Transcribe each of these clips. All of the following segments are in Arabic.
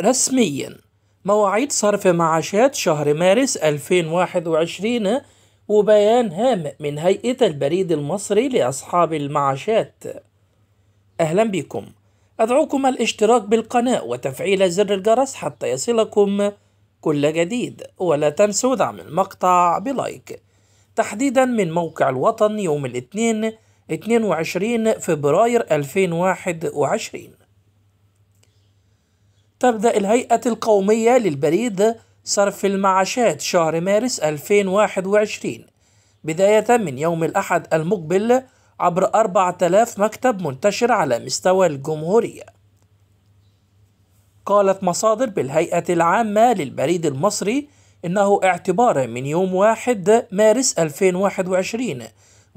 رسميا مواعيد صرف معاشات شهر مارس 2021 وبيان هام من هيئة البريد المصري لأصحاب المعاشات أهلا بكم أدعوكم الاشتراك بالقناة وتفعيل زر الجرس حتى يصلكم كل جديد ولا تنسوا دعم المقطع بلايك تحديدا من موقع الوطن يوم الاثنين 22 فبراير 2021 تبدأ الهيئة القومية للبريد صرف المعاشات شهر مارس 2021 بداية من يوم الأحد المقبل عبر 4000 مكتب منتشر على مستوى الجمهورية قالت مصادر بالهيئة العامة للبريد المصري إنه اعتبارا من يوم 1 مارس 2021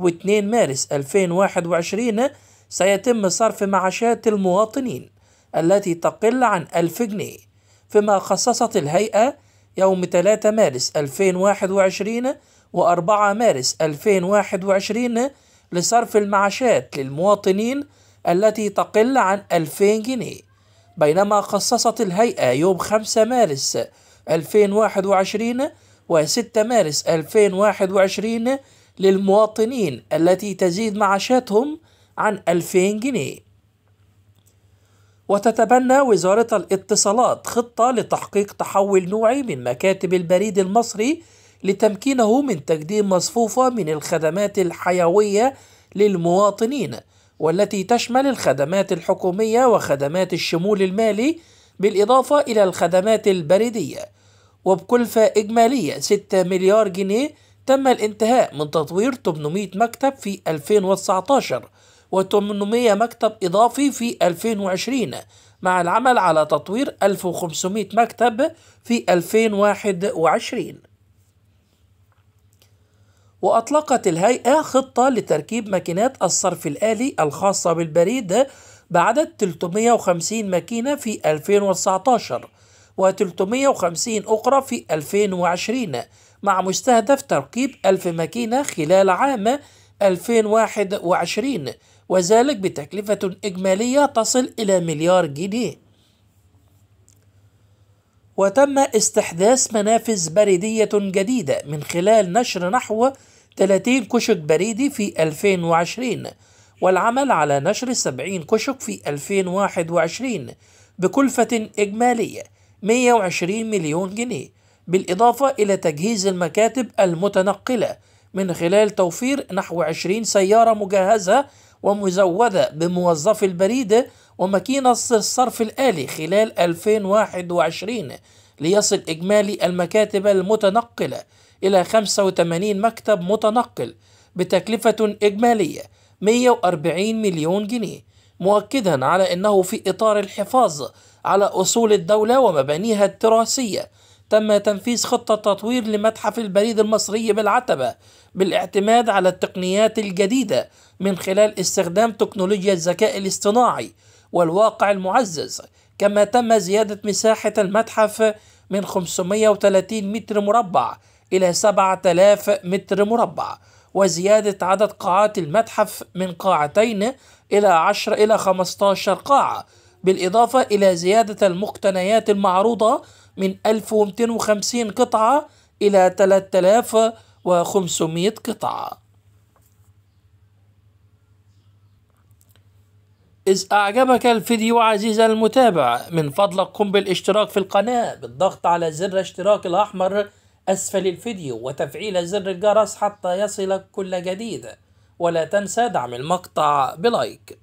و2 مارس 2021 سيتم صرف معاشات المواطنين التي تقل عن 1000 جنيه فيما خصصت الهيئة يوم 3 مارس 2021 و4 مارس 2021 لصرف المعاشات للمواطنين التي تقل عن 2000 جنيه بينما خصصت الهيئة يوم 5 مارس 2021 و6 مارس 2021 للمواطنين التي تزيد معاشاتهم عن 2000 جنيه وتتبنى وزارة الاتصالات خطة لتحقيق تحول نوعي من مكاتب البريد المصري لتمكينه من تقديم مصفوفة من الخدمات الحيوية للمواطنين والتي تشمل الخدمات الحكومية وخدمات الشمول المالي بالإضافة إلى الخدمات البريدية وبكلفة إجمالية 6 مليار جنيه تم الانتهاء من تطوير 800 مكتب في 2019 و800 مكتب إضافي في 2020 مع العمل على تطوير 1500 مكتب في 2021 وأطلقت الهيئة خطة لتركيب ماكينات الصرف الآلي الخاصة بالبريد بعدد 350 ماكينة في 2019 و350 أخرى في 2020 مع مستهدف تركيب 1000 ماكينة خلال عام 2021 وذلك بتكلفة إجمالية تصل إلى مليار جنيه وتم استحداث منافذ بريدية جديدة من خلال نشر نحو 30 كشك بريدي في 2020 والعمل على نشر 70 كشك في 2021 بكلفة إجمالية 120 مليون جنيه بالإضافة إلى تجهيز المكاتب المتنقلة من خلال توفير نحو 20 سيارة مجهزة ومزودة بموظفي البريدة وماكينة الصرف الآلي خلال 2021 ليصل إجمالي المكاتب المتنقلة إلى 85 مكتب متنقل بتكلفة إجمالية 140 مليون جنيه مؤكدا على أنه في إطار الحفاظ على أصول الدولة ومبانيها التراثية تم تنفيذ خطة تطوير لمتحف البريد المصري بالعتبة بالاعتماد على التقنيات الجديدة من خلال استخدام تكنولوجيا الذكاء الاصطناعي والواقع المعزز كما تم زيادة مساحة المتحف من 530 متر مربع إلى 7000 متر مربع وزيادة عدد قاعات المتحف من قاعتين إلى 10 إلى 15 قاعة بالإضافة إلى زيادة المقتنيات المعروضة من 1250 قطعة إلى 3500 قطعة إذ أعجبك الفيديو عزيزي المتابع من فضلك قم بالاشتراك في القناة بالضغط على زر اشتراك الأحمر أسفل الفيديو وتفعيل زر الجرس حتى يصلك كل جديد ولا تنسى دعم المقطع بلايك